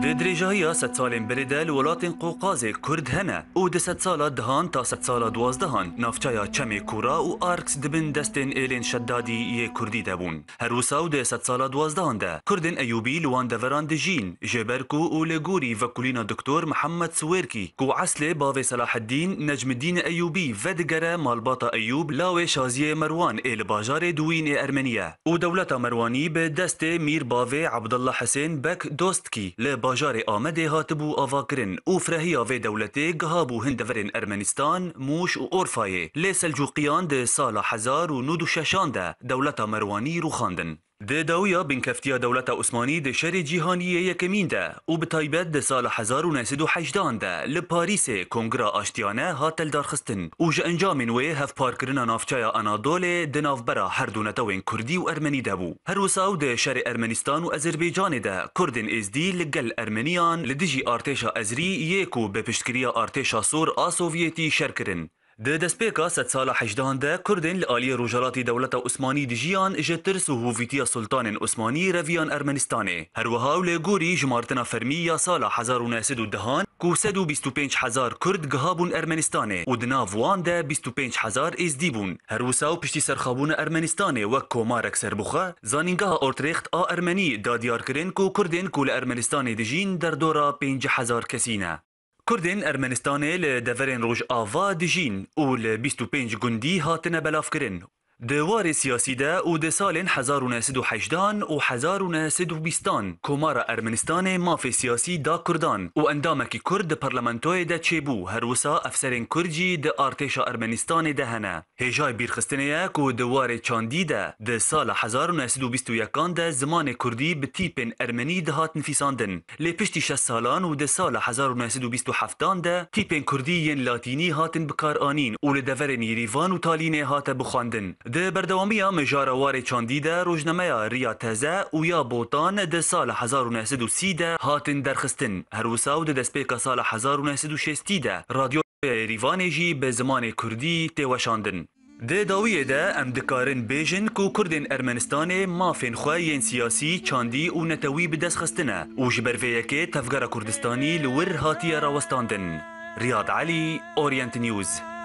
ددري جاهية ست سال بریدل ولات قوقاز کرد هنه او ده ست سالا دهان تا ست سال دوازدهان نافچایا چمی کورا و آرکس دبن دستن ایلین شدادی یه کردی دبون هر وساو ده ست سال دوازدهان ده کردن ایوبی لوان دوران دجین جبرکو و لگوری و کلینا دکتور محمد سویرکی کو عسل باوی صلاح الدین نجم الدین ایوبی و دگره ایوب لاوی شازی مروان ایل باجار دوین ارمنیه او دولت مروانی به دست میر باوی عبدالله حسین بک دوستکی لبا bajarê Amedê hatibû avakirin û frehiya vê dewletê gihabû hindeverên Ermenistan, Mûş û Orfayê lê Selcuqiyan di sala hezar û nû du şeşan de dewleta Merwanî rûxandin. داویا دولت دێداویە بنکەفتیە دەوڵەتە او دەشەری جیهانیە یەکەمیندە و بە تایبەت دە ساڵە آشتیانه دە لە پاریسێ کۆنگرا ئاشتیانە هاتەلدارخستن و ژە ئەنجامین وێ هەفپارکردنە ناوچایە ئەنادۆلێ دناافبەرە هەردوونەتەوەین کردی و ارمنی ده بو هر هەروسا و دێشەری ئەرمەنیستان و ئەزربەیجانێدا کوردن ئێزدی لەگەل ئەرمەنیان ارمنیان دژی ئارتێشە ئەزری یەک و بە پشتگریە ئارتێشە سۆر ئاسۆڤەتی شەرکردن د دسپیکا ست سال حجدان ده کردن لالی روجالات دولت عثمانی دجیان جتر سهوویتی سلطان عثمانی رویان ارمنستانه هر وحاو لگوری جمارتنا فرمی یا سال دهان کو 125000 حزار کرد گهابون ارمنستانه و دناو وان ده حزار ازدی بون هر وساو پشتی سرخابون ارمنستانه و کومارک سربخه زانینگاه ارتریخت آ ارمنی دادیار کرن کو کردن کول ارمنستان دجین در دورا کسینه کردین ارمنستانه ل دفرین روش آوا دیجین او ل 25 گندی هاتنه بلاف دوار سیاسی ده او ده سال 1918 و 1920 کمار ارمنستان ماف سیاسی دا کردان و اندامکی کرد پرلمانتوی ده چه بو هر وسا افسرین کردی د ارتش ارمنستان ده هنه هجای بیرخستنه کو دوار چاندی ده د سال 1921 ده زمان کردی به تیپن ارمنی ده هات نفیساندن لی پشتی 6 سالان و ده سال 1927 ده تیپن کردی ین لاتینی هاتن بکار و لدور نیریوان و تالینه هات بخاندن د بردوامیه مجاره واری چاندیده روزنامه ریا تازه و یا بوتان ده سال 1930 ده هاتن درخستن هر وساو د دسپیکا سال 1960 ده رادیو ریوان جی به زمان کردی تیوشاندن ده داویه ده ام دکارن بیژن کو کردن ارمنستان مافین خو یین سیاسی چاندی و نتوی به دست خستنه او جبرویه که تفگر کردستانی لور هاتیه راوستاندن رياض علي اورينت نيوز